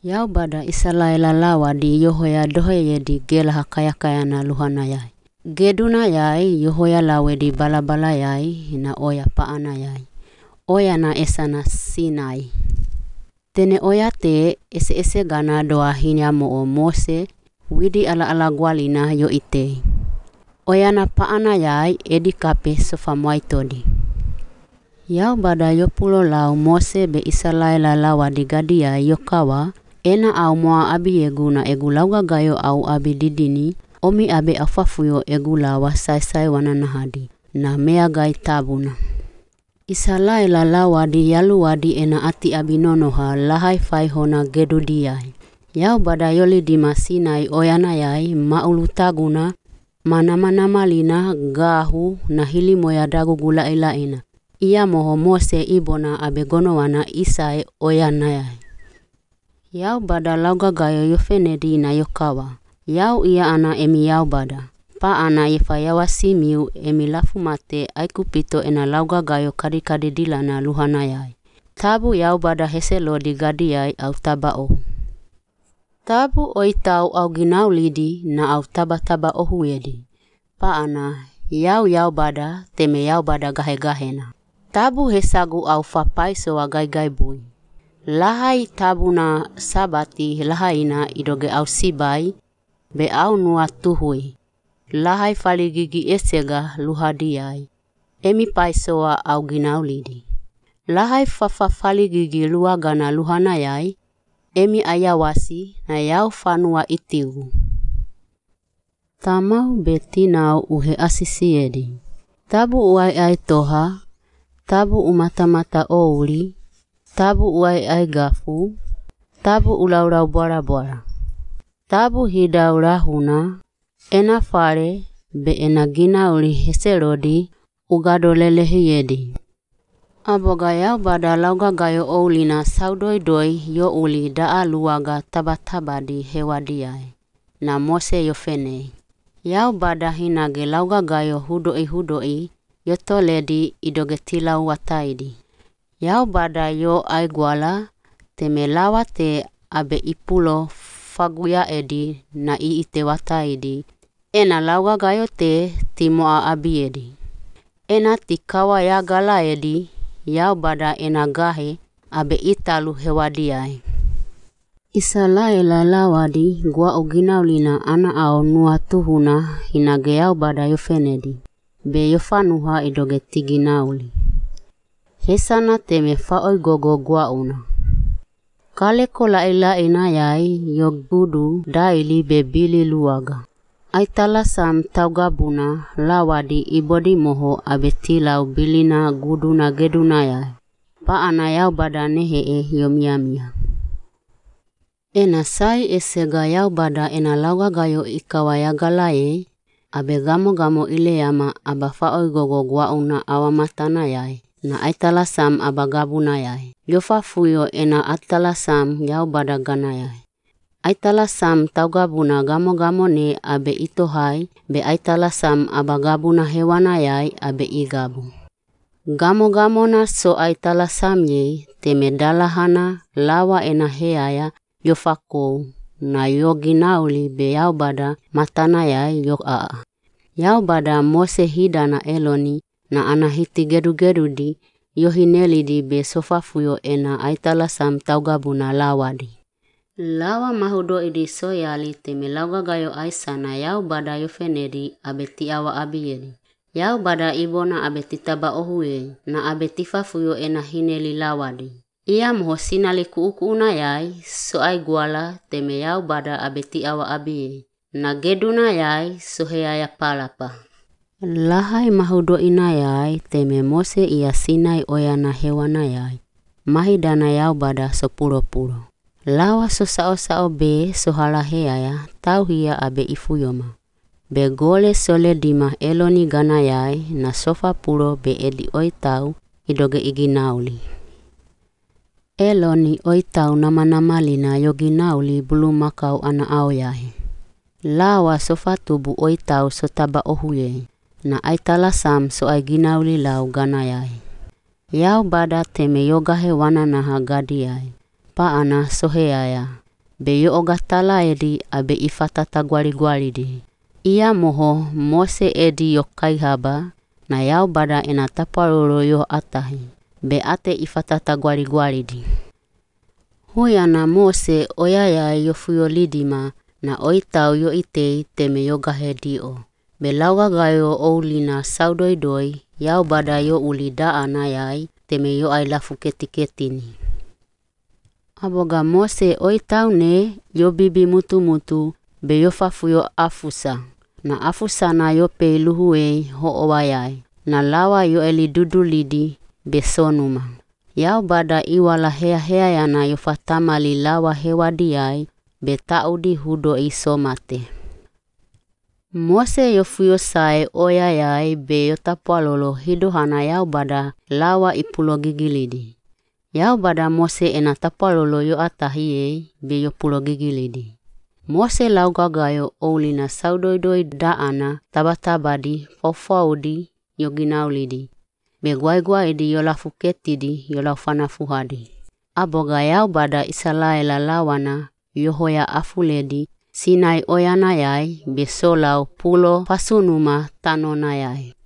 Yau bada isala ilalawa di yohoya dohoye di gela kaya na luhana yai. Geduna yai yohoya lawe di balabala yai na oya paana yai. Oya na esana sinai. Tene oya te ese ese gana doa hinya mo o mose widi ala ala gwalina yo ite. Oya na paana yai edi kape sofa muaitodi. Yau bada yo pulo lau mose be isala lalawa di gadia yo kawa ena au moa abi e guna e gulauga gayo au abi didini omi abe afafuyo e gulawa saisai wana nahadi na mea gai tabuna. Isa lai la wadi yalu wadi ena ati abi nonoha lahai fai hona gedu diai. Yau bada yoli di masinai oyana yai maulu taguna manama namalina gahu na hili moya dagu gula ila e ina. Ia moho mose ibona abe gono wana isai e oyana yai. Yau bada lauga gayoyofenedi na yokawa. Yau ia ana emi yau bada. Pa ana yefayawa simiu emi lafu mate aiku pito ena lauga gayo kadi kadi dilana luhanayai. Tabu yau bada hese lo digadiai au taba ohu. Tabu oitau au ginau lidi na au taba taba ohu yedi. Pa ana yau yau bada teme yau bada gahe gahena. Tabu hesagu au fapai soa gai gai bui lahai tabuna sabati lahaina idoge au sibai be au nua tuhui. Lahai gigi esega luhadiai. Emi paisoa au ginaulidi. Lahai fafa faligigi luagana luhanayai. Emi ayawasi na yau fanua itigu. Tamau betinau uhe asisiedi. Tabu uai ai toha. Tabu umata-mata ouli tabu uai ai gafu, tabu ulaurau bwara bwara. Tabu hida urahuna, ena fare be ena gina uli heserodi ugadolele hiedi. Aboga yao bada lauga gayo ouli na saudoi doi yo uli daa luaga tabatabadi hewadiae na mose yofenei. Yao bada hinage lauga gayo hudoi hudoi yoto ledi idogetila uataidi. Iau bada yo ai guala, te me lawa te abe ipulo faguia edi na i i te wata edi. E na lawa gayo te timo a abi edi. E na tikawa ya gala edi, iau bada e na gahe abe italu he wadi ai. Isa la e la lawadi, gua o ginaulina ana ao nua tuhuna ina geau bada yo fenedi. Be yo fanuha i e doge tigi nauli. hesana te me faoi gogo gua una. Kale ko la ila e ina e yai yog budu da ili be bili luaga. Aitala sam taugabuna la wadi ibodi moho abeti lau bili na gudu na gedu na yai. Pa ana yau bada nehe e yomiamia. Ena sai esega yau bada ena lauga gayo ikawa ya galae, abe gamo gamo ile yama abafa oigogo gwa una awamatana yai. na aitala sam abagabu na yai. Yofa fuyo ena atala sam yau badagana yai. Aitala sam taugabu na gamo gamo ne abe ito hai, be aitala sam abagabu na hewana yai abe igabu. Gamo gamo na so aitala sam ye, medala hana lawa ena heaya yofa kou. Na yogi nauli be yau bada matana yai yok aa. Yau bada mose hidana eloni na anahiti gedu-gedudi, yohinelidi be sofafuyo ena aitalasam taugabuna lawadi. Lawa mahudo idi soyali teme laugagayo aisana yau bada yofenedi abeti awa abiyeli Yau bada ibona abeti taba ohue na abeti fafuyo ena hineli lawadi. Ia sinali kuukuna yai ai guala teme yaubada bada abeti awa abiye. Na geduna yai sohea ya palapa. Lahai mahudo inayai, teme mose ia sinai oyana hewanayai. Mahi danayau bada sepuro-puro. Lawa sosao sao be ya, tau hia abe Be Begole sole dima eloni ganayai, na sofa puro be edi oi tau, hidoge igi nauli. Eloni oi tau nama-nama lina yogi nauli bulu makau ana aoyai. Lawa sofa tubu oi tau taba ohuyei. na ai sam so ai ginauli lau gana yai. Yau bada teme yogahe wana na hagadi yai. Paana sohe yaya. Beyo oga tala edi abe ifatata gwari di. Ia moho mose edi yokai haba na yau bada ena taparoro yo atahi. Be ate ifatata gwari Huya Huyana mose oyaya yo lidima na oitau yo itei teme yogahe o. Belawa gayo saudoi doi, yao badayo ulida anayai yo ai lafu keti-ketini. Aboga Mose oi taune yo bibi mutu-mutu beyo fafuyo afusa. Na afusa na yo e ho owayai. Na lawa yo eli dudu lidi besonuma. Yau bada iwala hea-hea yana yo fatama ai, hewadiai beta'udi hudo isomate. Mose oya oyayai be yotapualolo hidohana yao bada lawa ipulo gigilidi. Yao bada Mose ena tapualolo yo atahie be yo pulo Mose lau gagayo na saudoidoi da'ana tabatabadi faufaudi yoginaulidi. Be guaiguaidi yolafuketidi fuhadi. Aboga yao bada isalaela lawana yohoya afuledi sinai oya nayai besolau pulo pasunuma tanonayai.